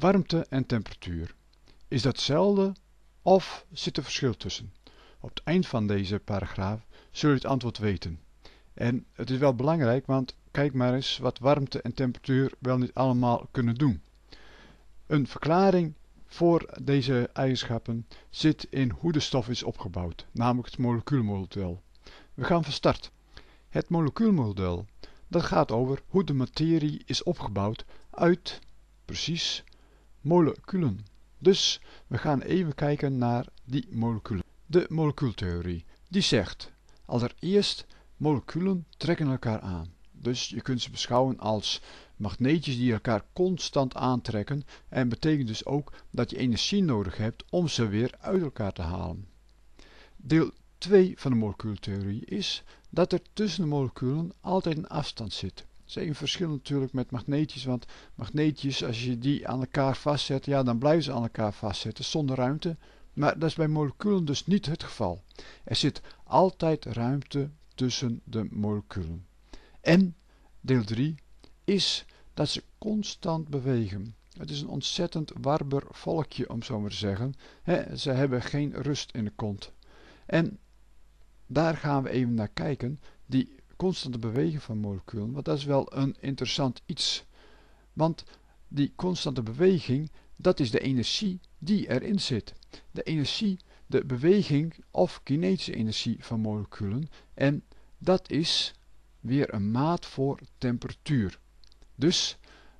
warmte en temperatuur is dat hetzelfde of zit er verschil tussen? op het eind van deze paragraaf zul je het antwoord weten en het is wel belangrijk want kijk maar eens wat warmte en temperatuur wel niet allemaal kunnen doen een verklaring voor deze eigenschappen zit in hoe de stof is opgebouwd, namelijk het molecuulmodel. We gaan van start. Het molecuulmodel, dat gaat over hoe de materie is opgebouwd uit, precies, moleculen dus we gaan even kijken naar die moleculen de molecuultheorie die zegt allereerst moleculen trekken elkaar aan dus je kunt ze beschouwen als magneetjes die elkaar constant aantrekken en betekent dus ook dat je energie nodig hebt om ze weer uit elkaar te halen. Deel 2 van de molecuultheorie is dat er tussen de moleculen altijd een afstand zit is even verschil natuurlijk met magneetjes. Want magneetjes, als je die aan elkaar vastzet, ja, dan blijven ze aan elkaar vastzetten zonder ruimte. Maar dat is bij moleculen dus niet het geval. Er zit altijd ruimte tussen de moleculen. En, deel 3, is dat ze constant bewegen. Het is een ontzettend warber volkje, om zo maar te zeggen. He, ze hebben geen rust in de kont. En daar gaan we even naar kijken. Die constante beweging van moleculen, want dat is wel een interessant iets. Want die constante beweging, dat is de energie die erin zit. De energie, de beweging of kinetische energie van moleculen. En dat is weer een maat voor temperatuur. Dus,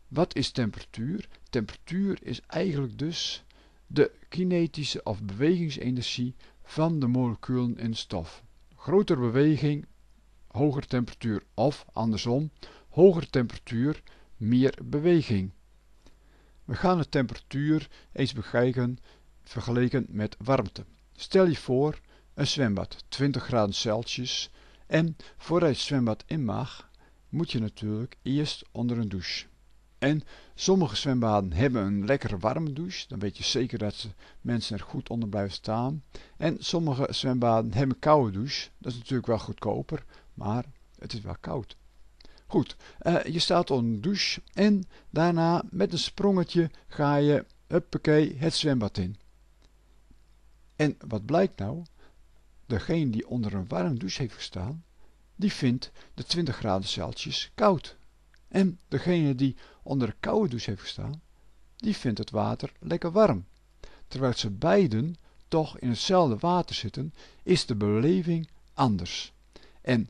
wat is temperatuur? Temperatuur is eigenlijk dus de kinetische of bewegingsenergie van de moleculen in stof. Grotere beweging, hoger temperatuur of andersom hoger temperatuur meer beweging. We gaan de temperatuur eens bekijken vergeleken met warmte. Stel je voor een zwembad 20 graden Celsius en voor je het zwembad in mag moet je natuurlijk eerst onder een douche. En sommige zwembaden hebben een lekkere warme douche. Dan weet je zeker dat ze mensen er goed onder blijven staan. En sommige zwembaden hebben koude douche. Dat is natuurlijk wel goedkoper maar het is wel koud. Goed, eh, je staat onder een douche en daarna met een sprongetje ga je, huppakee, het zwembad in. En wat blijkt nou? Degene die onder een warme douche heeft gestaan, die vindt de 20 graden Celsius koud. En degene die onder een koude douche heeft gestaan, die vindt het water lekker warm. Terwijl ze beiden toch in hetzelfde water zitten, is de beleving anders. En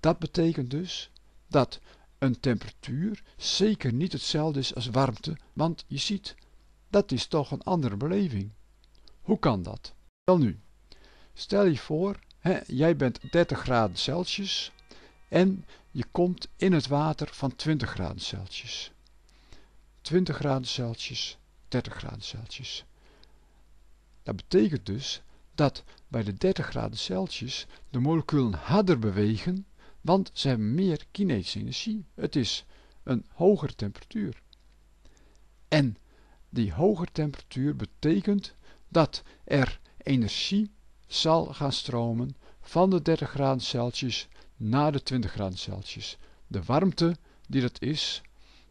dat betekent dus dat een temperatuur zeker niet hetzelfde is als warmte, want je ziet, dat is toch een andere beleving. Hoe kan dat? Welnu, stel je voor, hè, jij bent 30 graden Celsius en je komt in het water van 20 graden Celsius. 20 graden Celsius, 30 graden Celsius. Dat betekent dus dat bij de 30 graden Celsius de moleculen harder bewegen want ze hebben meer kinetische energie. Het is een hogere temperatuur. En die hogere temperatuur betekent dat er energie zal gaan stromen van de 30 graden Celsius naar de 20 graden Celsius. De warmte die dat is,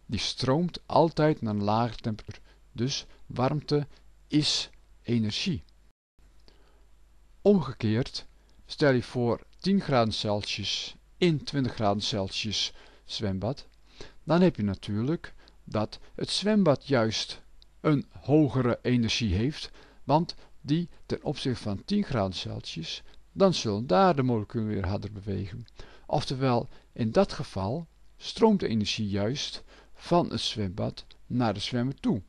die stroomt altijd naar een lagere temperatuur. Dus warmte is energie. Omgekeerd, stel je voor 10 graden Celsius in 20 graden Celsius zwembad, dan heb je natuurlijk dat het zwembad juist een hogere energie heeft, want die ten opzichte van 10 graden Celsius, dan zullen daar de moleculen weer harder bewegen. Oftewel, in dat geval stroomt de energie juist van het zwembad naar de zwemmer toe.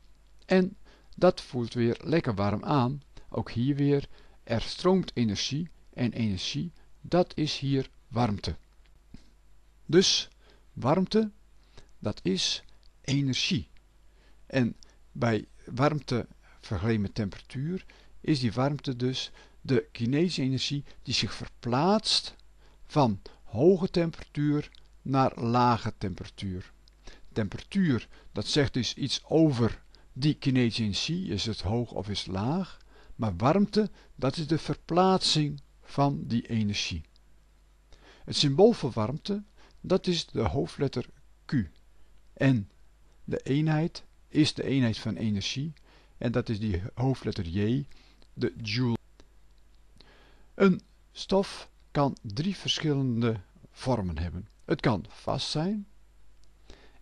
En dat voelt weer lekker warm aan. Ook hier weer, er stroomt energie en energie, dat is hier warmte. Dus warmte, dat is energie. En bij warmte vergeleken temperatuur is die warmte dus de kinetische energie die zich verplaatst van hoge temperatuur naar lage temperatuur. Temperatuur, dat zegt dus iets over die kinetische energie, is het hoog of is het laag. Maar warmte, dat is de verplaatsing van die energie. Het symbool voor warmte dat is de hoofdletter Q. En de eenheid is de eenheid van energie en dat is die hoofdletter J, de joule. Een stof kan drie verschillende vormen hebben. Het kan vast zijn.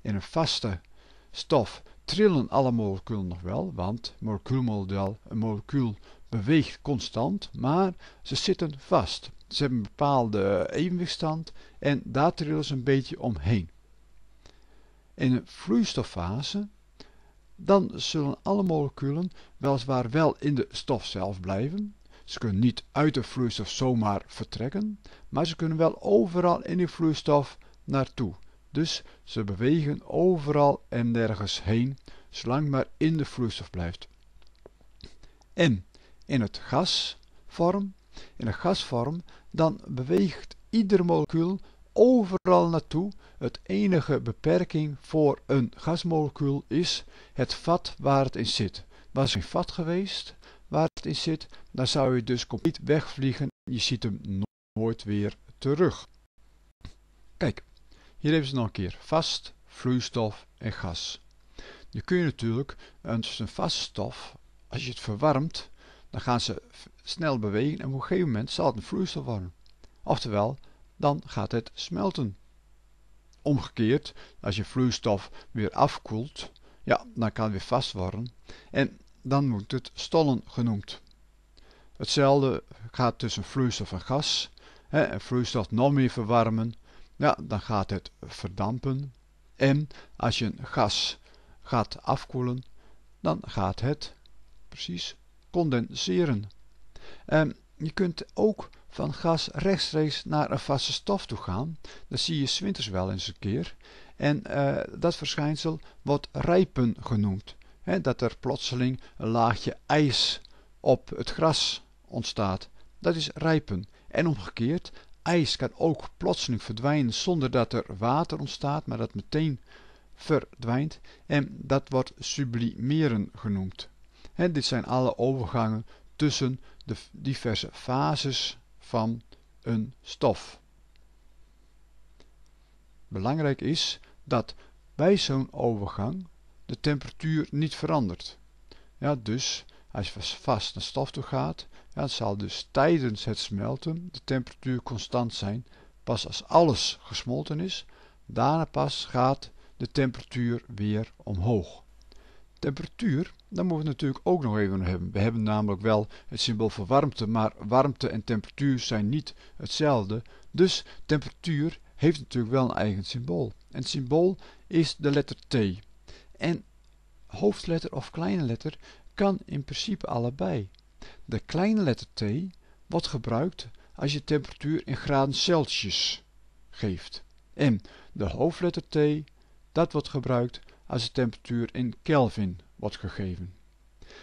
In een vaste stof trillen alle moleculen nog wel, want molecuulmodel, een molecuul beweegt constant, maar ze zitten vast ze hebben een bepaalde evenwichtstand en daar trillen ze een beetje omheen. In een vloeistoffase, dan zullen alle moleculen weliswaar wel in de stof zelf blijven. Ze kunnen niet uit de vloeistof zomaar vertrekken, maar ze kunnen wel overal in die vloeistof naartoe. Dus ze bewegen overal en nergens heen, zolang maar in de vloeistof blijft. En in het gasvorm in een gasvorm, dan beweegt ieder molecuul overal naartoe. Het enige beperking voor een gasmolecuul is het vat waar het in zit. Was er geen vat geweest waar het in zit, dan zou je dus compleet wegvliegen en je ziet hem nooit weer terug. Kijk, hier hebben ze nog een keer vast, vloeistof en gas. Je kun je natuurlijk een, vast stof als je het verwarmt, dan gaan ze snel bewegen en op een gegeven moment zal het een vloeistof worden. Oftewel, dan gaat het smelten. Omgekeerd, als je vloeistof weer afkoelt, ja, dan kan het weer vast worden en dan wordt het stollen genoemd. Hetzelfde gaat tussen vloeistof en gas. Hè, en vloeistof nog meer verwarmen, ja, dan gaat het verdampen. En als je een gas gaat afkoelen, dan gaat het precies condenseren. Ehm, je kunt ook van gas rechtstreeks naar een vaste stof toe gaan. Dat zie je zwinters wel eens een keer. En eh, dat verschijnsel wordt rijpen genoemd. dat er plotseling een laagje ijs op het gras ontstaat. Dat is rijpen. En omgekeerd, ijs kan ook plotseling verdwijnen zonder dat er water ontstaat, maar dat meteen verdwijnt. En dat wordt sublimeren genoemd. En dit zijn alle overgangen tussen de diverse fases van een stof. Belangrijk is dat bij zo'n overgang de temperatuur niet verandert. Ja, dus als je vast naar stof toe gaat, ja, zal dus tijdens het smelten de temperatuur constant zijn. Pas als alles gesmolten is, daarna pas gaat de temperatuur weer omhoog. Temperatuur, dan moeten we natuurlijk ook nog even hebben. We hebben namelijk wel het symbool voor warmte, maar warmte en temperatuur zijn niet hetzelfde. Dus temperatuur heeft natuurlijk wel een eigen symbool. En het symbool is de letter T. En hoofdletter of kleine letter kan in principe allebei. De kleine letter T wordt gebruikt als je temperatuur in graden Celsius geeft. En de hoofdletter T, dat wordt gebruikt als de temperatuur in kelvin wordt gegeven.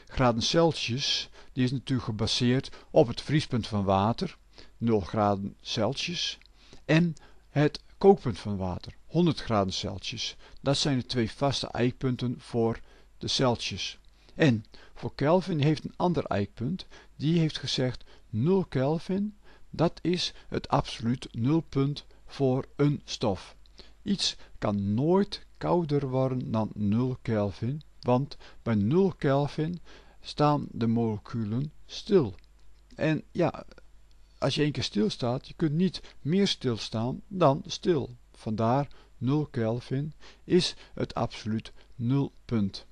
Graden Celsius die is natuurlijk gebaseerd op het vriespunt van water, 0 graden Celsius, en het kookpunt van water, 100 graden Celsius. Dat zijn de twee vaste eikpunten voor de Celsius. En voor Kelvin heeft een ander eikpunt, die heeft gezegd 0 Kelvin, dat is het absoluut nulpunt voor een stof. Iets kan nooit kouder worden dan 0 kelvin want bij 0 kelvin staan de moleculen stil en ja als je één keer stilstaat je kunt niet meer stilstaan dan stil vandaar 0 kelvin is het absoluut nulpunt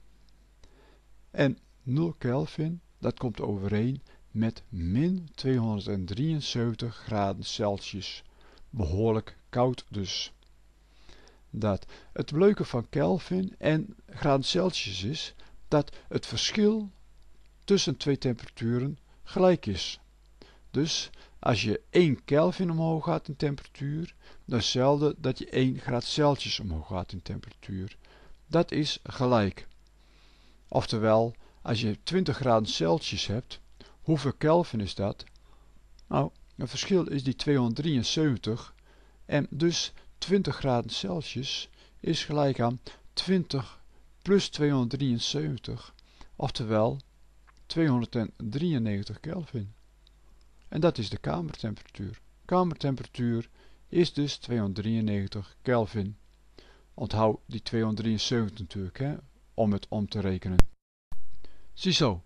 en 0 kelvin dat komt overeen met min 273 graden celsius behoorlijk koud dus dat het leuke van Kelvin en graden Celsius is dat het verschil tussen twee temperaturen gelijk is. Dus als je 1 Kelvin omhoog gaat in temperatuur, dan hetzelfde dat je 1 graad Celsius omhoog gaat in temperatuur. Dat is gelijk. Oftewel, als je 20 graden Celsius hebt, hoeveel Kelvin is dat? Nou, het verschil is die 273 en dus 20 graden Celsius is gelijk aan 20 plus 273, oftewel 293 Kelvin. En dat is de kamertemperatuur. Kamertemperatuur is dus 293 Kelvin. Onthoud die 273 natuurlijk, hè, om het om te rekenen. Ziezo,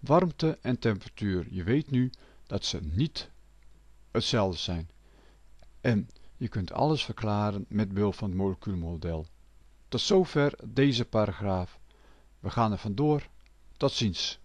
warmte en temperatuur. Je weet nu dat ze niet hetzelfde zijn. En je kunt alles verklaren met behulp van het molecuulmodel. Tot zover deze paragraaf. We gaan er vandoor. Tot ziens.